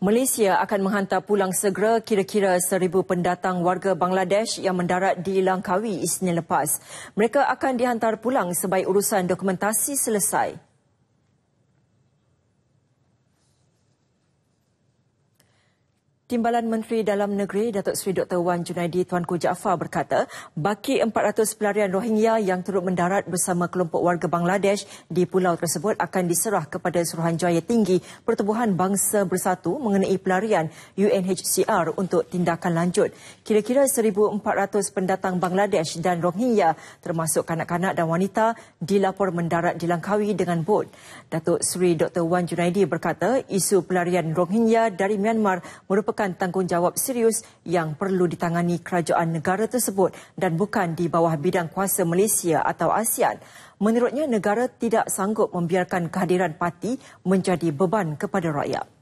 Malaysia akan menghantar pulang segera kira-kira seribu pendatang warga Bangladesh yang mendarat di Langkawi Isnin lepas. Mereka akan dihantar pulang sebaik urusan dokumentasi selesai. Timbalan Menteri Dalam Negeri Datuk Seri Dr. Wan Junaidi Tuanku Jaafar berkata, baki 400 pelarian Rohingya yang turut mendarat bersama kelompok warga Bangladesh di pulau tersebut akan diserah kepada Suruhanjaya Tinggi Pertubuhan Bangsa Bersatu mengenai pelarian UNHCR untuk tindakan lanjut. Kira-kira 1,400 pendatang Bangladesh dan Rohingya termasuk kanak-kanak dan wanita dilaporkan mendarat di Langkawi dengan bot. Datuk Seri Dr. Wan Junaidi berkata, isu pelarian Rohingya dari Myanmar merupakan merupakan tanggungjawab serius yang perlu ditangani kerajaan negara tersebut dan bukan di bawah bidang kuasa Malaysia atau ASEAN. Menurutnya, negara tidak sanggup membiarkan kehadiran parti menjadi beban kepada rakyat.